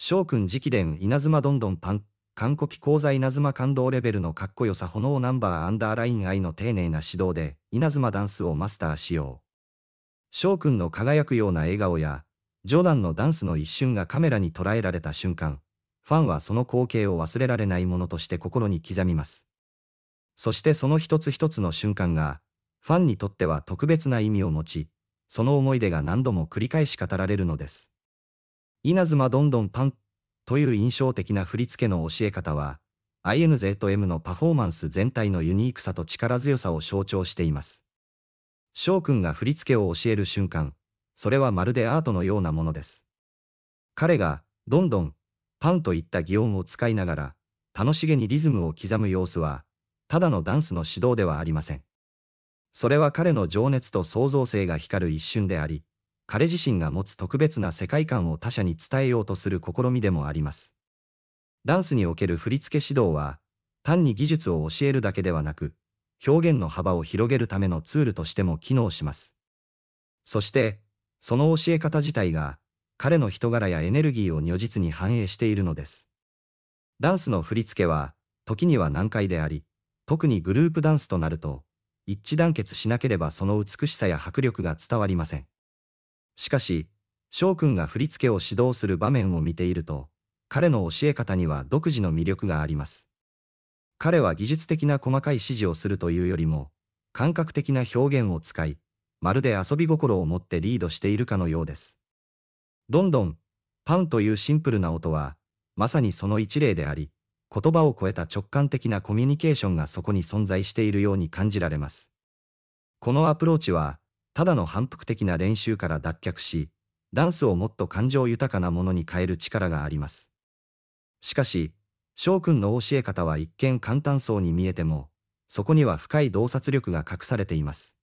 翔くん直伝稲妻どんどんパン、韓国講座稲妻感動レベルのかっこよさ炎ナンバーアンダーライン愛の丁寧な指導で稲妻ダンスをマスターしよう。翔くんの輝くような笑顔や、ジョダンのダンスの一瞬がカメラに捉えられた瞬間、ファンはその光景を忘れられないものとして心に刻みます。そしてその一つ一つの瞬間が、ファンにとっては特別な意味を持ち、その思い出が何度も繰り返し語られるのです。稲妻どんどんパンという印象的な振り付けの教え方は、INZ-M のパフォーマンス全体のユニークさと力強さを象徴しています。翔くんが振り付けを教える瞬間、それはまるでアートのようなものです。彼が、どんどん、パンといった擬音を使いながら、楽しげにリズムを刻む様子は、ただのダンスの指導ではありません。それは彼の情熱と創造性が光る一瞬であり、彼自身が持つ特別な世界観を他者に伝えようとする試みでもあります。ダンスにおける振付指導は、単に技術を教えるだけではなく、表現の幅を広げるためのツールとしても機能します。そして、その教え方自体が、彼の人柄やエネルギーを如実に反映しているのです。ダンスの振り付けは、時には難解であり、特にグループダンスとなると、一致団結しなければその美しさや迫力が伝わりません。しかし、翔くんが振り付けを指導する場面を見ていると、彼の教え方には独自の魅力があります。彼は技術的な細かい指示をするというよりも、感覚的な表現を使い、まるで遊び心を持ってリードしているかのようです。どんどん、パンというシンプルな音は、まさにその一例であり、言葉を超えた直感的なコミュニケーションがそこに存在しているように感じられます。このアプローチは、ただの反復的な練習から脱却し、ダンスをもっと感情豊かなものに変える力があります。しかし、翔くんの教え方は一見簡単そうに見えても、そこには深い洞察力が隠されています。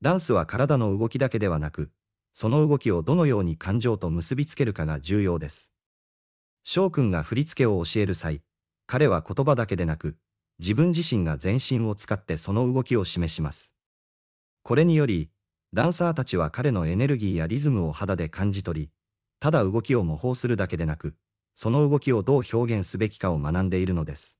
ダンスは体の動きだけではなく、その動きをどのように感情と結びつけるかが重要です。翔くんが振り付けを教える際、彼は言葉だけでなく、自分自身が全身を使ってその動きを示します。これにより、ダンサーたちは彼のエネルギーやリズムを肌で感じ取り、ただ動きを模倣するだけでなく、その動きをどう表現すべきかを学んでいるのです。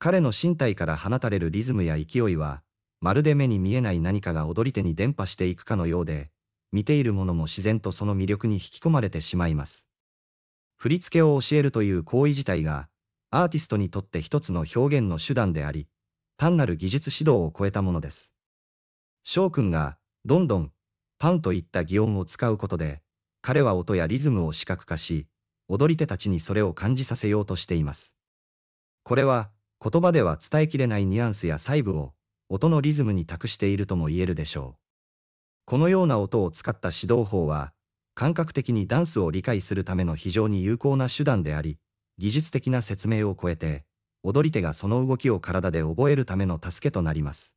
彼の身体から放たれるリズムや勢いは、まるで目に見えない何かが踊り手に伝播していくかのようで、見ているものも自然とその魅力に引き込まれてしまいます。振り付けを教えるという行為自体が、アーティストにとって一つの表現の手段であり、単なる技術指導を超えたものです。翔くんがどんどん、パンといった擬音を使うことで、彼は音やリズムを視覚化し、踊り手たちにそれを感じさせようとしています。これは、言葉では伝えきれないニュアンスや細部を、音のリズムに託しているとも言えるでしょう。このような音を使った指導法は、感覚的にダンスを理解するための非常に有効な手段であり、技術的な説明を超えて、踊り手がその動きを体で覚えるための助けとなります。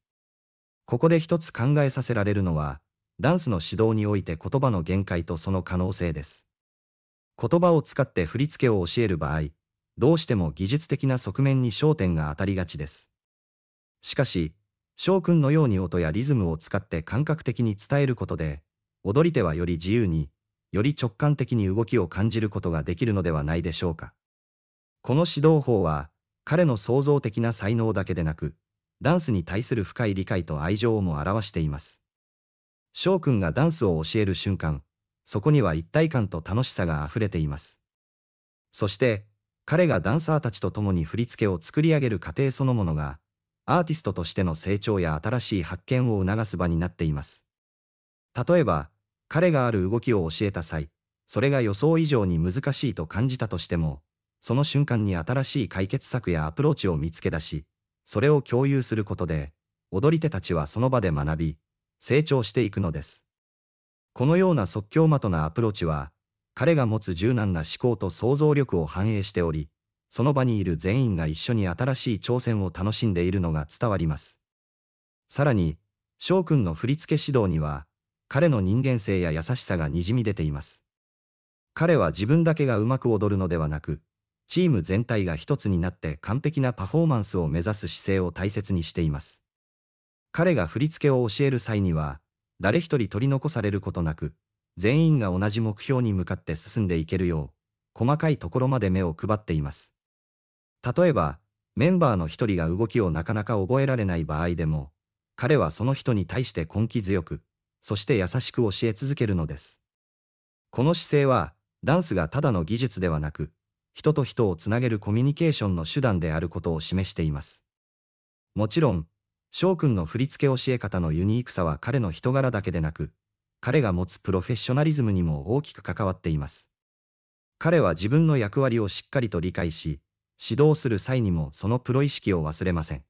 ここで一つ考えさせられるのは、ダンスの指導において言葉の限界とその可能性です。言葉を使って振り付けを教える場合、どうしても技術的な側面に焦点が当たりがちです。しかし、翔くんのように音やリズムを使って感覚的に伝えることで、踊り手はより自由に、より直感的に動きを感じることができるのではないでしょうか。この指導法は、彼の創造的な才能だけでなく、ダンスに対する深い理解と愛情をも表しています。翔くんがダンスを教える瞬間、そこには一体感と楽しさが溢れています。そして、彼がダンサーたちと共に振り付けを作り上げる過程そのものが、アーティストとしての成長や新しい発見を促す場になっています。例えば、彼がある動きを教えた際、それが予想以上に難しいと感じたとしても、その瞬間に新しい解決策やアプローチを見つけ出し、それを共有することで、踊り手たちはその場で学び、成長していくのです。このような即興的なアプローチは、彼が持つ柔軟な思考と想像力を反映しており、その場にいる全員が一緒に新しい挑戦を楽しんでいるのが伝わります。さらに、翔くんの振付指導には、彼の人間性や優しさがにじみ出ています。彼は自分だけがうまく踊るのではなく、チーム全体が一つになって完璧なパフォーマンスを目指す姿勢を大切にしています。彼が振り付けを教える際には、誰一人取り残されることなく、全員が同じ目標に向かって進んでいけるよう、細かいところまで目を配っています。例えば、メンバーの一人が動きをなかなか覚えられない場合でも、彼はその人に対して根気強く、そして優しく教え続けるのです。この姿勢は、ダンスがただの技術ではなく、人と人をつなげるコミュニケーションの手段であることを示しています。もちろん、翔くんの振り付け教え方のユニークさは彼の人柄だけでなく、彼が持つプロフェッショナリズムにも大きく関わっています。彼は自分の役割をしっかりと理解し、指導する際にもそのプロ意識を忘れません。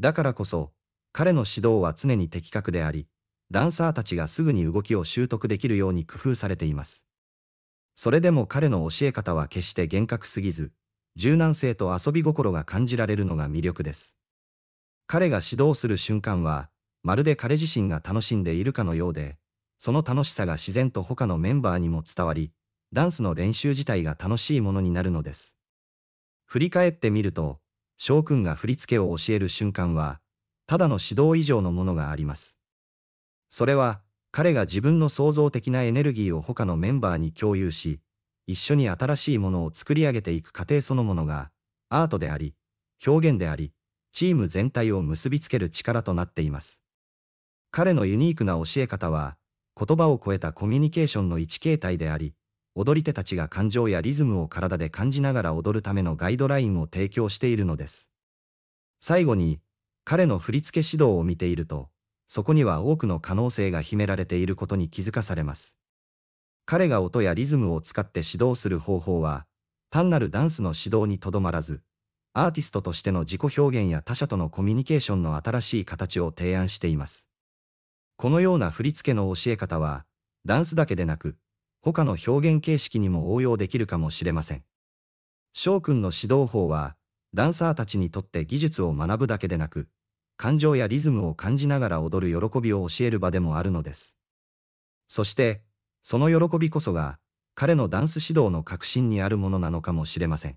だからこそ、彼の指導は常に的確であり、ダンサーたちがすぐに動きを習得できるように工夫されています。それでも彼の教え方は決して厳格すぎず、柔軟性と遊び心が感じられるのが魅力です。彼が指導する瞬間は、まるで彼自身が楽しんでいるかのようで、その楽しさが自然と他のメンバーにも伝わり、ダンスの練習自体が楽しいものになるのです。振り返ってみると、翔くんが振り付けを教える瞬間は、ただの指導以上のものがあります。それは、彼が自分の創造的なエネルギーを他のメンバーに共有し、一緒に新しいものを作り上げていく過程そのものが、アートであり、表現であり、チーム全体を結びつける力となっています。彼のユニークな教え方は、言葉を超えたコミュニケーションの一形態であり、踊り手たちが感情やリズムを体で感じながら踊るためのガイドラインを提供しているのです。最後に、彼の振付指導を見ていると、そこには多くの可能性が秘められていることに気づかされます。彼が音やリズムを使って指導する方法は、単なるダンスの指導にとどまらず、アーティストとしての自己表現や他者とのコミュニケーションの新しい形を提案しています。このような振り付けの教え方は、ダンスだけでなく、他の表現形式にも応用できるかもしれません。翔くんの指導法は、ダンサーたちにとって技術を学ぶだけでなく、感情やリズムを感じながら踊る喜びを教える場でもあるのです。そして、その喜びこそが、彼のダンス指導の核心にあるものなのかもしれません。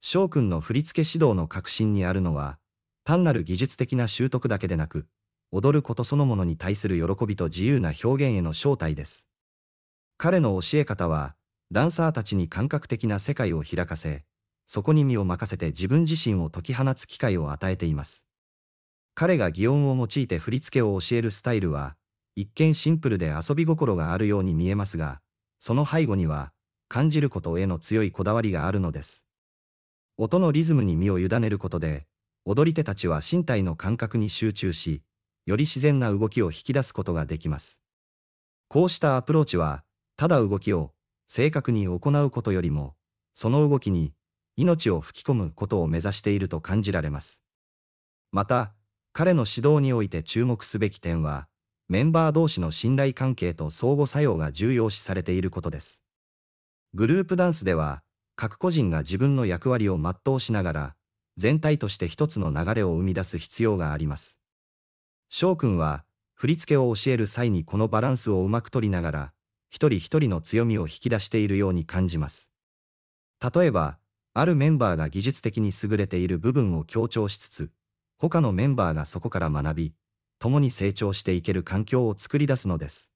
翔くんの振付指導の核心にあるのは、単なる技術的な習得だけでなく、踊ることそのものに対する喜びと自由な表現への正体です。彼の教え方は、ダンサーたちに感覚的な世界を開かせ、そこに身を任せて自分自身を解き放つ機会を与えています。彼が擬音を用いて振り付けを教えるスタイルは、一見シンプルで遊び心があるように見えますが、その背後には、感じることへの強いこだわりがあるのです。音のリズムに身を委ねることで、踊り手たちは身体の感覚に集中し、より自然な動きを引き出すことができます。こうしたアプローチは、ただ動きを正確に行うことよりも、その動きに命を吹き込むことを目指していると感じられます。また、彼の指導において注目すべき点は、メンバー同士の信頼関係と相互作用が重要視されていることです。グループダンスでは、各個人が自分の役割を全うしながら、全体として一つの流れを生み出す必要があります。翔くんは、振り付けを教える際にこのバランスをうまく取りながら、一人一人の強みを引き出しているように感じます。例えば、あるメンバーが技術的に優れている部分を強調しつつ、他のメンバーがそこから学び、共に成長していける環境を作り出すのです。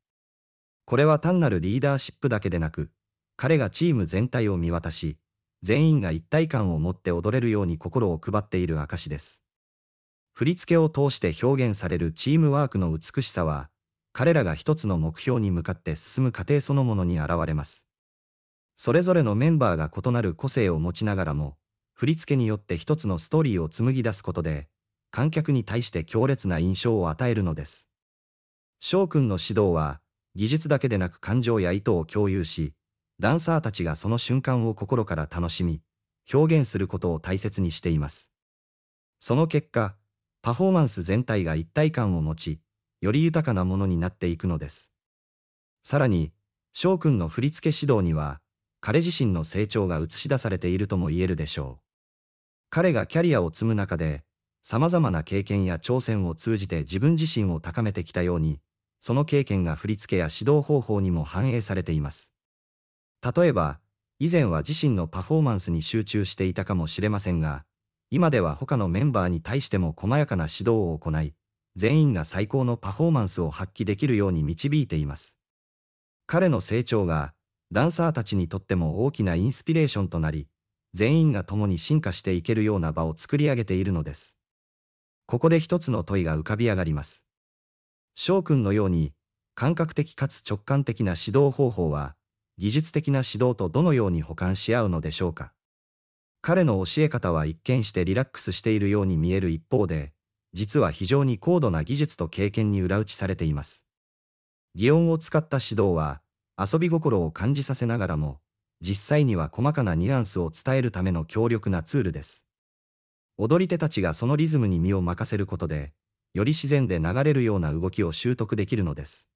これは単なるリーダーシップだけでなく、彼がチーム全体を見渡し、全員が一体感を持って踊れるように心を配っている証です。振り付けを通して表現されるチームワークの美しさは、彼らが一つの目標に向かって進む過程そのものに現れます。それぞれのメンバーが異なる個性を持ちながらも、振り付けによって一つのストーリーを紡ぎ出すことで、観客に対して強烈な印象を与えるのです。翔くんの指導は、技術だけでなく感情や意図を共有し、ダンサーたちがその瞬間を心から楽しみ、表現することを大切にしています。その結果、パフォーマンス全体が一体感を持ち、より豊かなものになっていくのです。さらに、翔くんの振付指導には、彼自身の成長が映し出されているとも言えるでしょう。彼がキャリアを積む中で、様々な経験や挑戦を通じて自分自身を高めてきたように、その経験が振り付けや指導方法にも反映されています。例えば、以前は自身のパフォーマンスに集中していたかもしれませんが、今では他のメンバーに対しても細やかな指導を行い、全員が最高のパフォーマンスを発揮できるように導いています。彼の成長が、ダンサーたちにとっても大きなインスピレーションとなり、全員が共に進化していけるような場を作り上げているのです。ここで一つの問いが浮かび上がります。翔くんのように、感覚的かつ直感的な指導方法は、技術的な指導とどのように補完し合うのでしょうか。彼の教え方は一見してリラックスしているように見える一方で、実は非常に高度な技術と経験に裏打ちされています。擬音を使った指導は、遊び心を感じさせながらも、実際には細かなニュアンスを伝えるための強力なツールです。踊り手たちがそのリズムに身を任せることで、より自然で流れるような動きを習得できるのです。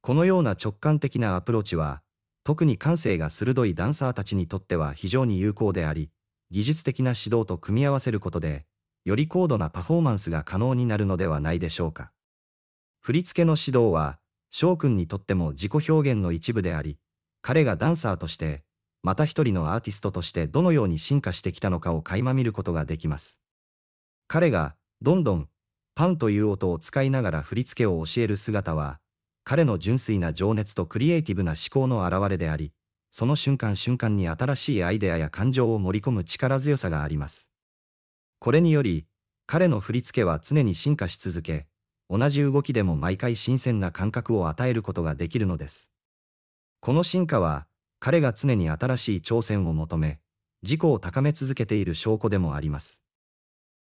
このような直感的なアプローチは、特に感性が鋭いダンサーたちにとっては非常に有効であり、技術的な指導と組み合わせることで、より高度なパフォーマンスが可能になるのではないでしょうか。振り付けの指導は、翔くんにとっても自己表現の一部であり、彼がダンサーとしてまた一人のアーティストとしてどのように進化してきたのかを垣間見ることができます。彼が、どんどん、パンという音を使いながら振り付けを教える姿は、彼の純粋な情熱とクリエイティブな思考の表れであり、その瞬間瞬間に新しいアイデアや感情を盛り込む力強さがあります。これにより、彼の振り付けは常に進化し続け、同じ動きでも毎回新鮮な感覚を与えることができるのです。この進化は、彼が常に新しい挑戦を求め、自己を高め続けている証拠でもあります。